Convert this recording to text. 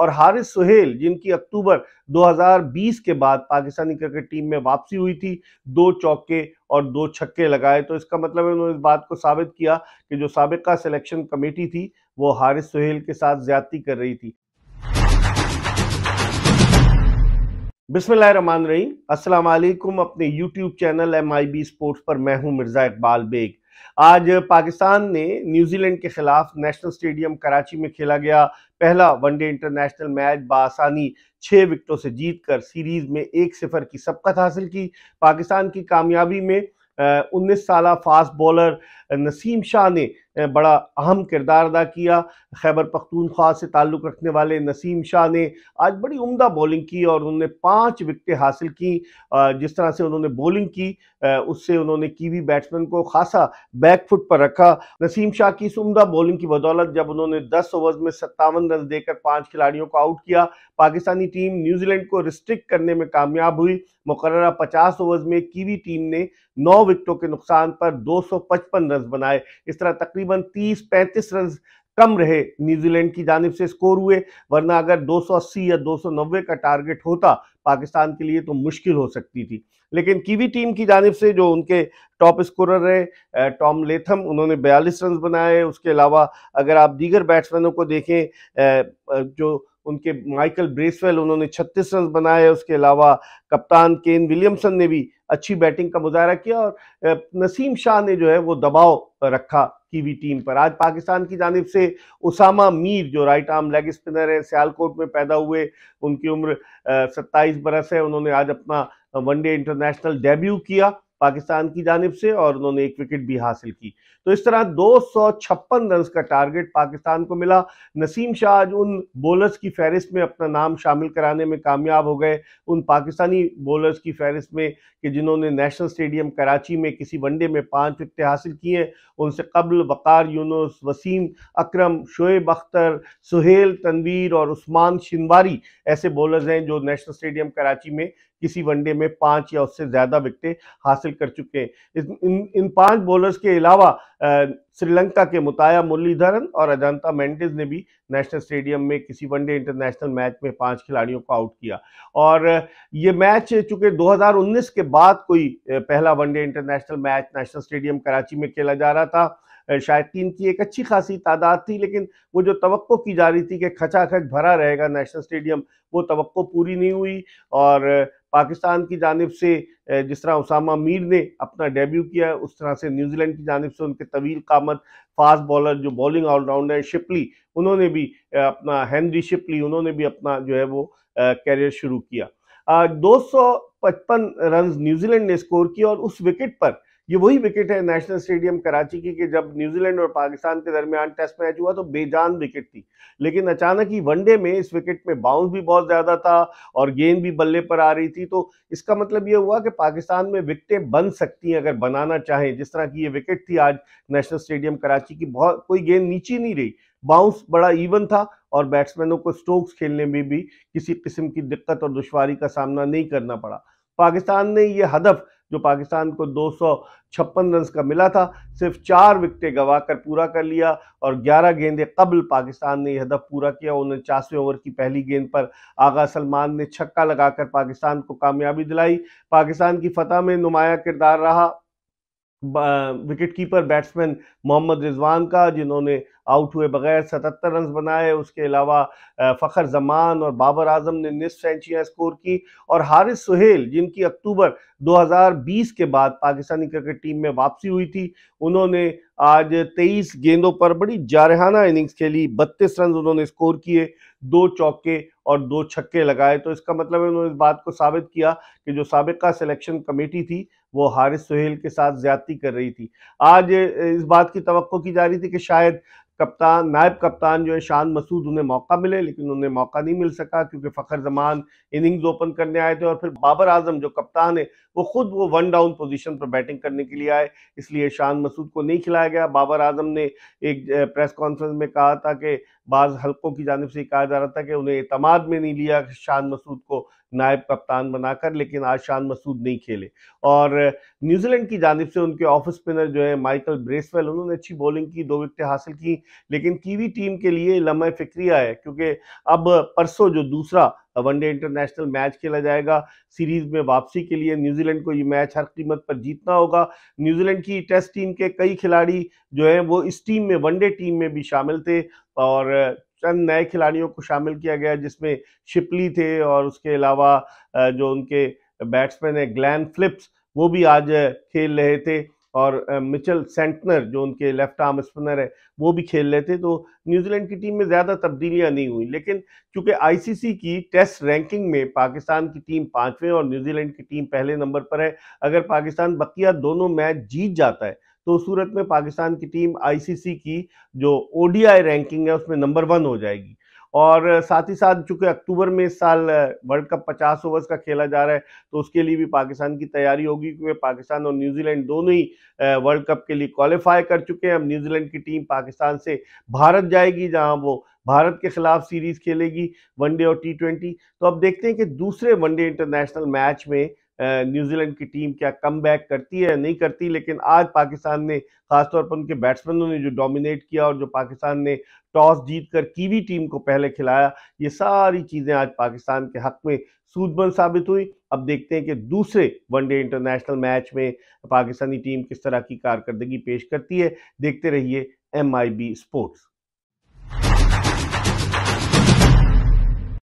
और हारिस सुहेल जिनकी अक्टूबर 2020 के बाद पाकिस्तानी क्रिकेट टीम में वापसी हुई थी दो चौके और दो छक्के लगाए तो इसका मतलब है उन्होंने इस बात को साबित किया कि जो सबका सिलेक्शन कमेटी थी वो हारिस सुहेल के साथ ज्यादती कर रही थी बिस्मिल रही अस्सलाम अपने YouTube channel M I B sports पर मैं हूं मिर्ज़ा इकबाल बेग आज पाकिस्तान ने न्यूजीलैंड के खिलाफ नेशनल स्टेडियम कराची में खेला गया पहला वनडे इंटरनेशनल मैच बासानी छः विकटों से जीत कर सीरीज में एक सिफर की सबकत हासिल की पाकिस्तान की कामयाबी में उन्नीस साल फास्ट बॉलर नसीम शाह ने એ બડા અહમ કિર્દાર ادا કિયા ખૈબર પખ્તુન ખાસ સે તાલુક રખને વાલે નસીમ શાહ ને આજ બડી ઉમદા બોલિંગ કી ઓર ઉનહોને 5 વિકેટ હાસિલ કી જિસ તરહ સે ઉનહોને બોલિંગ કી ઉસસે ઉનહોને કીવી બેટમેન કો ખાસા બેક ફૂટ પર રખા નસીમ શાહ કી ઉમદા બોલિંગ કી બદલાત જબ ઉનહોને 10 ઓવર મે 57 રન દેકર 5 ખેલાડીઓ કો આઉટ કિયા પાકિસ્તાની ટીમ ન્યુઝીલેન્ડ કો રિસ્ટ્રિક્ટ કરને મે કਾਮયаб હુઈ મુકarrરા 50 ઓવર મે કીવી ટીમ ને 9 વિકટો કે નુકસાન પર 255 રન બનાય ઇસ તરહ तकरीबन 30-35 रन कम रहे न्यूजीलैंड की जानब से स्कोर हुए वरना अगर 280 या 290 का टारगेट होता पाकिस्तान के लिए तो मुश्किल हो सकती थी लेकिन कीवी टीम की जानब से जो उनके टॉप स्कोरर रहे टॉम लेथम उन्होंने 42 रन बनाए उसके अलावा अगर आप दीगर बैट्समैनों को देखें जो उनके माइकल ब्रेसवेल उन्होंने 36 रन बनाए उसके अलावा कप्तान केन विलियमसन ने भी अच्छी बैटिंग का मुजाहरा किया और नसीम शाह ने जो है वो दबाव रखा कीवी टीम पर आज पाकिस्तान की जानब से उसामा मीर जो राइट आर्म लेग स्पिनर है सियालकोट में पैदा हुए उनकी उम्र सत्ताईस बरस है उन्होंने आज अपना वनडे इंटरनेशनल डेब्यू किया पाकिस्तान की जानब से और उन्होंने एक विकेट भी हासिल की तो इस तरह दो सौ छप्पन रन का टारगेट पाकिस्तान को मिला नसीम शाह आज उन बोलर्स की फहरिस्त में अपना नाम शामिल कराने में कामयाब हो गए उन पाकिस्तानी बोलर्स की फहरिस्त में कि जिन्होंने नेशनल स्टेडियम कराची में किसी वनडे में पाँच विकटें हासिल किए उनसे कबल वक़ार यूनुस वसीम अक्रम शोएब अख्तर सुहेल तनवीर और उस्मान शिनवारी ऐसे बोलर्स हैं जो नेशनल स्टेडियम कराची में किसी वनडे में पांच या उससे ज्यादा विकटें हासिल कर चुके हैं इन इन पांच बॉलर्स के अलावा श्रीलंका के मुताया मुरलीधरन और अजंता मेंटेज ने भी नेशनल स्टेडियम में किसी वनडे इंटरनेशनल मैच में पांच खिलाड़ियों को आउट किया और ये मैच चूंकि 2019 के बाद कोई पहला one day international match National Stadium Karachi में खेला जा रहा था शायकीन की एक अच्छी खासी तादाद थी लेकिन वो जो तो की जा रही थी कि खचा खच भरा रहेगा नेशनल स्टेडियम वो तो पूरी नहीं हुई और पाकिस्तान की जानब से जिस तरह उसामा मीर ने अपना डेब्यू किया उस तरह से न्यूजीलैंड की जानब से उनके तवील कामत फास्ट बॉलर जो बॉलिंग ऑलराउंडर शिपली उन्होंने भी अपना हेनरी शिपली उन्होंने भी अपना जो है वो कैरियर शुरू किया दो सौ पचपन रन न्यूजीलैंड ने स्कोर किया और उस विकेट पर ये वही विकेट है नेशनल स्टेडियम कराची की कि जब न्यूजीलैंड और पाकिस्तान के दरमियान टेस्ट मैच हुआ तो बेजान विकेट थी लेकिन अचानक ही वनडे में इस विकेट में बाउंस भी बहुत ज़्यादा था और गेंद भी बल्ले पर आ रही थी तो इसका मतलब ये हुआ कि पाकिस्तान में विकटें बन सकती हैं अगर बनाना चाहें जिस तरह की ये विकेट थी आज नेशनल स्टेडियम कराची की बहुत कोई गेंद नीचे नहीं रही बाउंस बड़ा इवन था और बैट्समैनों को स्ट्रोक्स खेलने में भी किसी किस्म की दिक्कत और दुशारी का सामना नहीं करना पड़ा पाकिस्तान ने यह हदफ जो पाकिस्तान को दो रन का मिला था सिर्फ चार विकटें कर पूरा कर लिया और 11 गेंदें कबल पाकिस्तान ने यह हदफ पूरा किया उनचासवें ओवर की पहली गेंद पर आगा सलमान ने छक्का लगाकर पाकिस्तान को कामयाबी दिलाई पाकिस्तान की फतह में नुमाया किरदार रहा wicket keeper batsman Mohammad Rizwan का जिन्होंने आउट हुए बगैर 77 रन बनाए उसके अलावा फ़खर जमान और बाबर आजम ने निसफ सेंचुरियाँ स्कोर की और हारिस सुहेल जिनकी अक्टूबर 2020 के बाद पाकिस्तानी क्रिकेट टीम में वापसी हुई थी उन्होंने आज 23 गेंदों पर बड़ी जारहाना इनिंग्स खेली 32 रन उन्होंने स्कोर किए दो चौके और दो छक्के लगाए तो इसका मतलब है उन्होंने इस बात को साबित किया कि जो सबका सिलेक्शन कमेटी थी वो हारिस सुहेल के साथ ज्यादती कर रही थी आज इस बात की तो की जा रही थी कि शायद कप्तान नायब कप्तान जो है शान मसूद उन्हें मौका मिले लेकिन उन्हें मौका नहीं मिल सका क्योंकि फ़खर जमान इनिंग्स ओपन करने आए थे और फिर बाबर आजम जो कप्तान है वो खुद वो वन डाउन पोजीशन पर बैटिंग करने के लिए आए इसलिए शान मसूद को नहीं खिलाया गया बाबर आजम ने एक प्रेस कॉन्फ्रेंस में कहा था कि बाज़ हल्कों की जानब से कहा जा रहा था कि उन्हें अतमाद में नहीं लिया शान मसूद को नायब कप्तान बनाकर लेकिन आज शान मसूद नहीं खेले और न्यूजीलैंड की जानब से उनके ऑफ स्पिनर जो है माइकल ब्रेसवेल उन्होंने अच्छी बॉलिंग की दो विकटें हासिल की लेकिन कीवी टीम के लिए लम्हे फिक्रिया है क्योंकि अब परसों जो दूसरा वनडे इंटरनेशनल मैच खेला जाएगा सीरीज में वापसी के लिए न्यूजीलैंड को ये मैच हर कीमत पर जीतना होगा न्यूजीलैंड की टेस्ट टीम के कई खिलाड़ी जो हैं वो इस टीम में वनडे टीम में भी शामिल थे और चंद नए खिलाड़ियों को शामिल किया गया जिसमें शिपली थे और उसके अलावा जो उनके बैट्समैन है ग्लैन फ्लिप्स वो भी आज खेल रहे थे और मिचल सेंटनर जो उनके लेफ्ट आर्म स्पिनर है वो भी खेल रहे थे तो न्यूजीलैंड की टीम में ज़्यादा तब्दीलियां नहीं हुई लेकिन क्योंकि आईसीसी की टेस्ट रैंकिंग में पाकिस्तान की टीम पाँचवें और न्यूजीलैंड की टीम पहले नंबर पर है अगर पाकिस्तान बकिया दोनों मैच जीत जाता है तो सूरत में पाकिस्तान की टीम आईसीसी की जो ओडीआई रैंकिंग है उसमें नंबर वन हो जाएगी और साथ ही साथ चूंकि अक्टूबर में इस साल वर्ल्ड कप 50 ओवर्स का खेला जा रहा है तो उसके लिए भी पाकिस्तान की तैयारी होगी क्योंकि पाकिस्तान और न्यूजीलैंड दोनों ही वर्ल्ड कप के लिए क्वालिफाई कर चुके हैं अब न्यूजीलैंड की टीम पाकिस्तान से भारत जाएगी जहां वो भारत के खिलाफ सीरीज खेलेगी वनडे और टी ट्वेंटी तो अब देखते हैं कि दूसरे वनडे इंटरनेशनल मैच में न्यूजीलैंड की टीम क्या कम बैक करती है नहीं करती लेकिन आज पाकिस्तान ने खासतौर पर उनके बैट्समैनों ने जो डोमिनेट किया और जो पाकिस्तान ने टॉस जीत कर कीवी टीम को पहले खिलाया ये सारी चीज़ें आज पाकिस्तान के हक में सूदबंद साबित हुई अब देखते हैं कि दूसरे वनडे इंटरनेशनल मैच में पाकिस्तानी टीम किस तरह की कारकर्दगी पेश करती है देखते रहिए एम स्पोर्ट्स